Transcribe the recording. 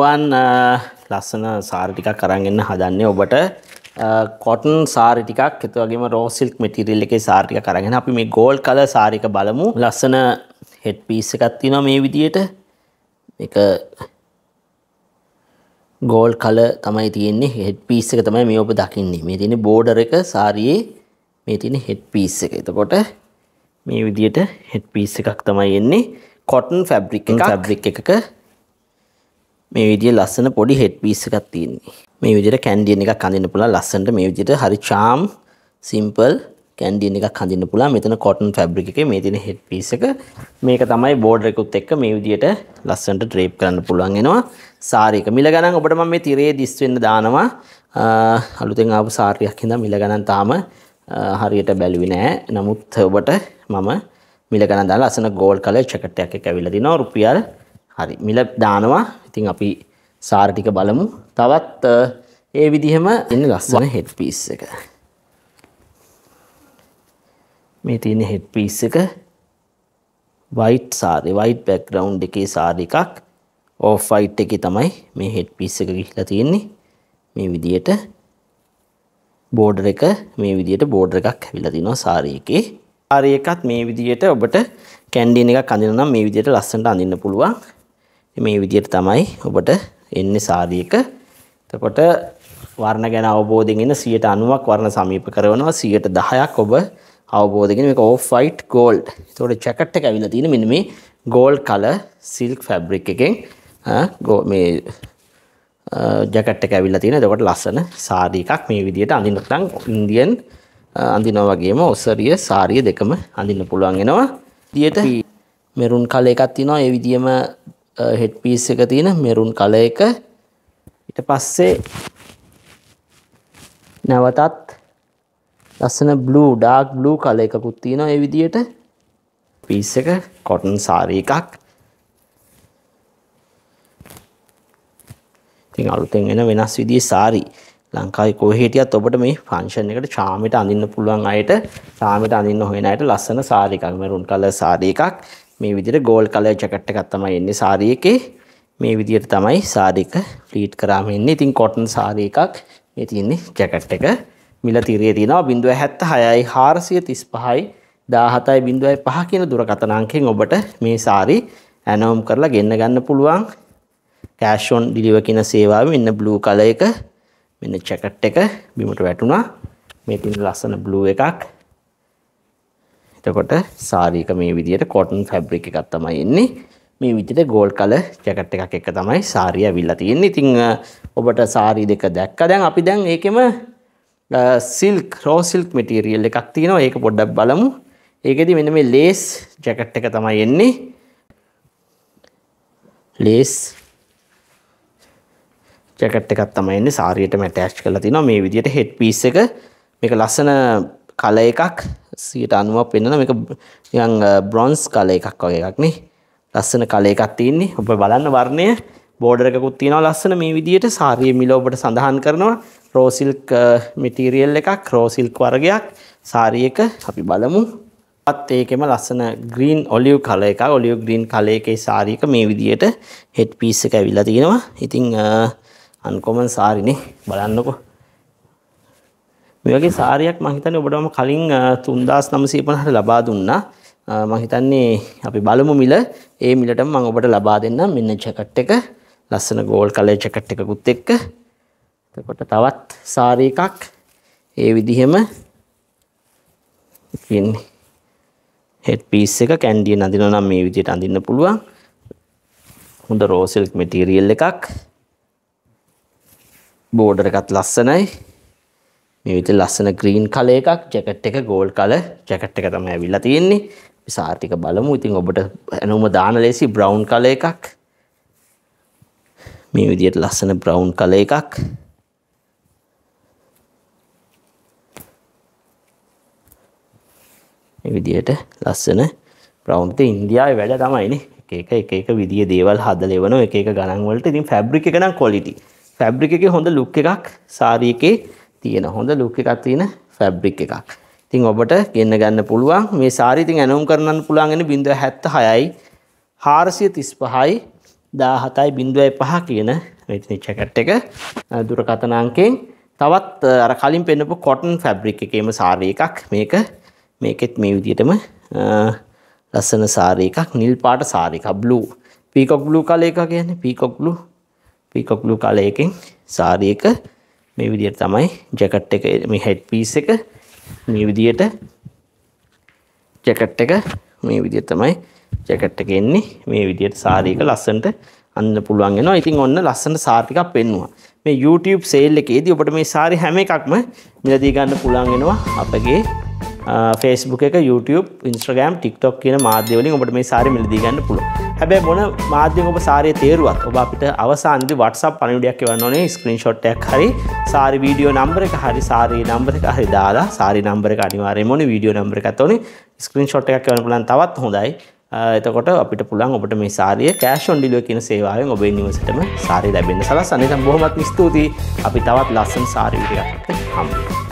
ඔවන් ලස්සන සාරිටිකක් කරන්ගන්න හදන්නේ ඔබට කොටන් සාරිටිකක් එතුවගේම රෝසිල්ක් මටිරල් එක සාරික කරගෙන අපි මේ ගෝල් කල සාරික බලමු ලස්සන හෙට් පිස් එකත් තින මේ විදියට එක ගෝල් කල තමයි තියෙන්නේ හෙට් පිස් එක තමයි මේ ඔබ දකින්නේ මේ තියෙන බෝඩර එක සාරයේ මේ තියෙන හෙට් පිස් එක එතකොට මේ විදියට හෙට් පිස් එකක් තමයි එන්නේ කොටන් ෆැබ්‍රික් ෆැබ්‍රික් එකක මේ විදිය ලස්සන පොඩි හෙඩ් පීස් එකක් තියෙන්නේ. මේ විදිහට කැන්ඩියන් එකක් අඳින්න පුළුවන් ලස්සනට මේ විදිහට හරි charm simple කැන්ඩියන් එකක් අඳින්න පුළුවන්. මෙතන cotton fabric එකේ මේ තියෙන හෙඩ් පීස් එක මේක තමයි බෝඩර් එකකුත් එක්ක මේ විදිහට ලස්සනට drape කරන්න පුළුවන් වෙනවා. සාරි එක මිල ගණන් ඔබට මම මේ තිරේ 30 වෙන්න දානවා. අලුතෙන් ආපු සාරියක් හින්දා මිල ගණන් තාම හරියට බැලුවේ නෑ. නමුත් ඔබට මම මිල ගණන් දාලා අසන ගෝල් කලර් ජැකට් එකක් ඇවිල්ලා තිනවා රුපියල් 1000 හරි මිල දානවා ඉතින් අපි සාර ටික බලමු තවත් ඒ විදිහම එන්න ලස්සන හෙඩ් පීස් එක මේ තියෙන හෙඩ් පීස් එක වයිට් සාරි වයිට් බැක්ග්‍රවුන්් එකේ සාරි එකක් ඕ ෆයිට් එක තමයි මේ හෙඩ් පිස් එක ගිහිලා තියෙන්නේ මේ විදියට බෝඩර් එක මේ විදියට බෝඩර් එකක් ඇවිල්ලා තිනවා සාරි එකේ සාරි එකත් මේ විදියට ඔබට කැන්ඩීන් එකක් අඳිනවා නම් මේ විදියට ලස්සනට අඳින්න පුළුවන් මේ විදියට තමයි ඔබට එන්නේ සාරි එක. එතකොට වර්ණ ගැන අවබෝධයෙන් ඉන්න 90ක් වර්ණ සමීප කරනවා 10ක් ඔබ අවබෝධයෙන් මේක ඕෆ් වයිට් ගෝල්ඩ්. එතකොට ජැකට් එක ඇවිල්ලා තියෙන්නේ මෙන්න මේ ගෝල්ඩ් කලර් සිල්ක් ෆැබ්‍රික් එකෙන් මේ ජැකට් එක ඇවිල්ලා තියෙනවා. එතකොට ලස්සන සාරි එකක් මේ විදියට අඳිනකම් ඉන්දියන් අඳිනවා වගේම ඔසරිය සාරිය දෙකම අඳින්න පුළුවන් වෙනවා. විදියට මෙරුන් කලර් එකක් තියෙනවා. ඒ විදියම හෙඩ් පීස් එක තියෙන මෙරුන් කල එක ඊට පස්සේ නැවතත් ලස්සන බ්ලූ ඩාක් බ්ලූ කල එකකුත් තියෙනවා ඒ විදියට පීස් එක කොටන් සාරී එකක් ඉතින් අලුතෙන් එන වෙනස් විදිහේ සාරී ලංකාවේ කොහේ හිටියත් ඔබට මේ ෆන්ක්ෂන් එකට චාමෙට අඳින්න පුළුවන් අයට චාමෙට අඳින්න හොයන අයට ලස්සන සාරී එකක් මෙරුන් කලර් සාරී එකක් මේ විදිට ගෝල් කලය ජකට්ට කත්තමයි එන්නේ සාරියකේ මේ විදියට තමයි සාරික ෆ්ලීට් කරාම එන්නේ ඉතින් කොටන් සාරය එකක් මේ තියන්නේ ජැකට් එක මිල තිරේ තියෙනවා බිඳුව හැත්ත හයයි හාරසිය තිස් පහයි දාහතයි බිඳුවයි පහ කියන දුරකතනාංකෙන් ඔබට මේ සාරි ඇනෝම් කරලා ගෙන්න්න ගන්න පුළුවන් කෑෂෝන් ඩිලිව කියන සේවාව මෙන්න බ්ලූ කල එක මෙන්න චැකට් එක බිමට වැටුණා මේ පින් ලස්සන බ්ලූ එකක් එතකොට සාරීක මේ විදිහට කොටන් ෆැබ්‍රික් එකක් තමයි එන්නේ. මේ විදිහට ගෝල් කලර් ජැකට් එකක් එක්ක තමයි සාරිය අවිල්ලා තියෙන්නේ. ඉතින් ඔබට සාරී දෙක දැක්කා. දැන් අපි දැන් ඒකෙම සිල්ක් රෝ සිල්ක් මටීරියල් එකක් තියෙනවා. ඒක පොඩ්ඩක් බලමු. ඒකෙදි මෙන්න මේ ලේස් ජැකට් එක තමයි එන්නේ. ලේස් ජැකට් එකක් තමයි එන්නේ. සාරියට මැටච් කරලා තිනවා. මේ විදිහට හෙඩ් පීස් එක මේක ලස්සන කල එකක් සීට අනුවක් පෙන්න්න මේක බ්‍රොන්ස් කල එකක් වගේ එකක්නේ ලස්සන කල එකක් තියන්නේ ඔබ බලන්න වර්ණය බෝඩරකුත් තියෙනවා ලස්සන මේ විදියට සාරිය මිලෝබට සඳහන් කරනවා රෝසිල්ක් මිටීරියල් එකක් රෝසිල්ක් වර්ගයක් සාරියක අපි බලමු අත් ඒකෙම ලස්සන ග්‍රීන් ඔලිව් කල එක ඔලියු ග්‍රීන් කල එකේ සාරීක මේ විදියට හෙඩ් පිස් එක ඇවිල්ලා තියෙනවා ඉතිං අන්කොමන් සාරිනේ බලන්නකෝ මේ වගේ සාරියක් මම හිතන්නේ ඔබටම කලින් 3950ට ලබා දුන්නා. මම හිතන්නේ අපි බලමු මිල. ඒ මිලටම මම ඔබට ලබා දෙන්නම් මෙන්න ජැකට් එක. ලස්සන ගෝල්ඩ් කලර් ජැකට් එකකුත් එක්ක. එතකොට තවත් සාරි එකක්. ඒ විදිහෙම කියන්නේ හෙඩ් පීස් එක කැන්ඩිය නඳිනවා නම් මේ විදිහට අඳින්න පුළුවන්. හොඳ රෝ සිල්ක් මටීරියල් එකක්. බෝඩර් එකත් ලස්සනයි. මේ විදිහට ලස්සන green color එකක් ජැකට් එක gold color ජැකට් එක තමයි ඇවිල්ලා තියෙන්නේ. අපි සාර්ථක බලමු. ඉතින් ඔබට ඇනුම දාන ලේසි brown color එකක්. මේ විදිහට ලස්සන brown color එකක්. මේ විදිහට ලස්සන බ්‍රවන්ත ඉන්දයාාව වැඩ තමයින එක එක එක විදිිය දේවල් හද එවන එක ගණන්වලට ඉතින් ෆැබ්‍රික එකනම් කොලිටි ෆැබ්‍රික එක හොඳ ලුක් එකක් සාරියකේ තියෙන හොඳ ලුක් එකක් තියෙන ෆැබ්‍රික් එකක්. ඉතින් ඔබට ගෙන්න ගන්න පුළුවන් මේ සාරි ඉතින් ඇනුම් කරන්න පුළුවන් වෙන 0.76යි 435යි 17.05 කියන මේ ජැකට් එක දුරකථන අංකයෙන් තවත් අර කලින් පෙන්නපු කොටන් ෆැබ්‍රික් එකේම සාරි එකක් මේක මේකෙත් මේ විදිහටම ලස්සන සාරි එකක් නිල් පාට සාරි එකක් බ්ලූ පීකොක් බ්ලූ කලර් එක කියන්නේ peacock blue peacock blue colour එකෙන් සාරි එක මේ විදියට තමයි ජැකට් එක මේ හෙඩ් පීස් එක මේ විදියට ජැකට් එක මේ විදියට තමයි ජැකට් එක එන්නේ මේ විදියට සාරි එක ලස්සනට අන්න පුළුවන් වෙනවා. ඉතින් ඔන්න ලස්සන සාරි ටිකක් පෙන්නුවා. මේ YouTube sale එකේදී ඔබට මේ සාරි හැම එකක්ම මිලදී ගන්න පුළුවන් වෙනවා අපගේ ෆේස්බුක එක YouTube ඉන්ස්ට්‍රගෑම් ටික්ටොක් කියන මාධ්‍යවලින් ඔබට මේ සාරි මිලදීගන්න පුළුව හැබැයි මොන මාධ්‍යම ඔබ සාරය තේරුවත් ඔබ අපිට අවසාන්දි වටසප් පණවිඩයක් එවන්න ඕනේ ස්ක්‍රීන්ෂොට්ටයක් හරි සාරි වීඩියෝ නම්බර එක හරි සාරී නම්බර එක හරි දාලා සාරි නම්බර එක අනිවාර්යයෙන්ම ඕනේ වීඩියෝ නම්බර එකත් ඕනේ ස්ක්‍රීන්ෂොට් එකක් එවන්න පුළුවන් තවත් හොඳයි එතකොට අපිට පුළුවන් ඔබට මේ සාරිය කෑෂ් ඔන් ඩිලිවරි කියන සේවාවෙන් ඔබේ නිවසේටම සාරිය ලැබෙන්න සලස්වන්න. ඉතින් බොහොමත්ම ස්තුතියි. අපි තවත් ලස්සන සාරි වීඩියෝ එකක් හම්බ වෙනවා.